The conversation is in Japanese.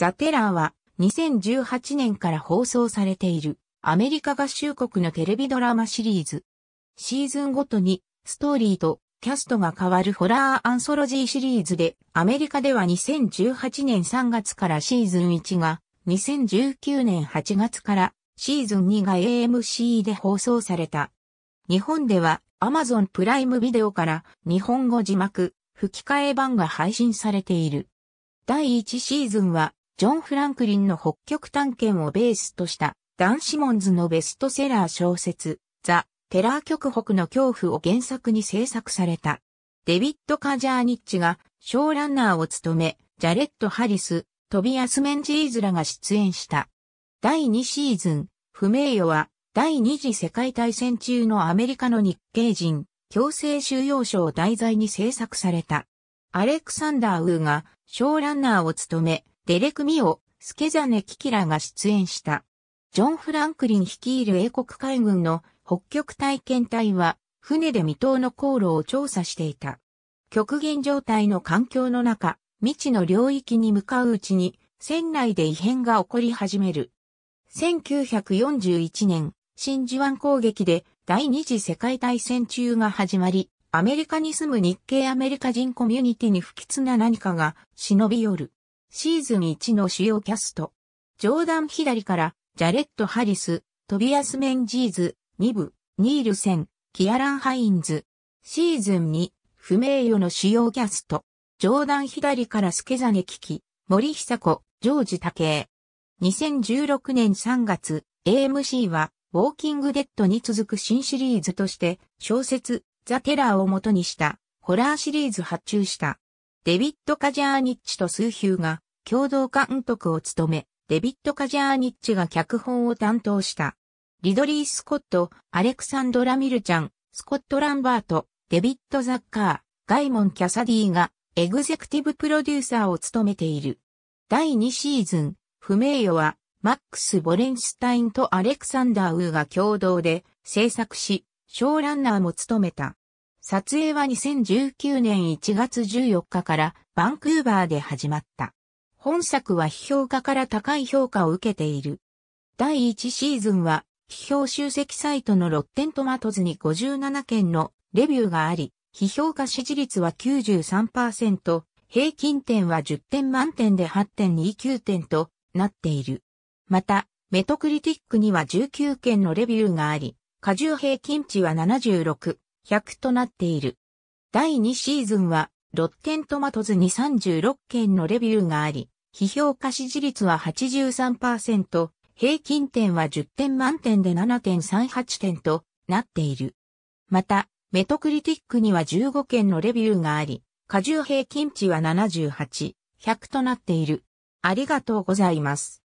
ザ・テラーは2018年から放送されているアメリカ合衆国のテレビドラマシリーズ。シーズンごとにストーリーとキャストが変わるホラーアンソロジーシリーズでアメリカでは2018年3月からシーズン1が2019年8月からシーズン2が AMC で放送された。日本では Amazon プライムビデオから日本語字幕吹き替え版が配信されている。第1シーズンはジョン・フランクリンの北極探検をベースとしたダン・シモンズのベストセラー小説、ザ・テラー極北の恐怖を原作に制作された。デビッド・カジャーニッチがショーランナーを務め、ジャレット・ハリス、トビアス・メンジーズらが出演した。第2シーズン、不名誉は、第二次世界大戦中のアメリカの日系人、強制収容所を題材に制作された。アレクサンダー・ウーが、ショーランナーを務め、デレク・ミオ、スケザネ・キキラが出演した。ジョン・フランクリン率いる英国海軍の北極体験隊は、船で未踏の航路を調査していた。極限状態の環境の中、未知の領域に向かううちに、船内で異変が起こり始める。1941年、真珠湾攻撃で第二次世界大戦中が始まり、アメリカに住む日系アメリカ人コミュニティに不吉な何かが忍び寄る。シーズン1の主要キャスト。ジョーダン左から、ジャレット・ハリス、トビアス・メンジーズ、ニ部、ニールセン、キアラン・ハインズ。シーズン2、不名誉の主要キャスト。ジョーダン左からスケザネキキ、森久子、ジョージ・タケイ。2016年3月、AMC は、ウォーキングデッドに続く新シリーズとして、小説、ザ・テラーを元にした、ホラーシリーズ発注した。デビット・カジャーニッチとスーヒューが共同監督を務め、デビット・カジャーニッチが脚本を担当した。リドリー・スコット、アレクサンドラ・ミルちゃん、スコット・ランバート、デビット・ザッカー、ガイモン・キャサディがエグゼクティブプロデューサーを務めている。第2シーズン、不名誉は、マックス・ボレンスタインとアレクサンダー・ウーが共同で制作し、ショーランナーも務めた。撮影は2019年1月14日からバンクーバーで始まった。本作は批評家から高い評価を受けている。第1シーズンは、批評集積サイトのロッテントマトズに57件のレビューがあり、批評家支持率は93%、平均点は10点満点で8.29点となっている。また、メトクリティックには19件のレビューがあり、過重平均値は76。100となっている。第2シーズンは、ロッテントマトズに36件のレビューがあり、批評価支持率は83%、平均点は10点満点で7.38点となっている。また、メトクリティックには15件のレビューがあり、過重平均値は78、100となっている。ありがとうございます。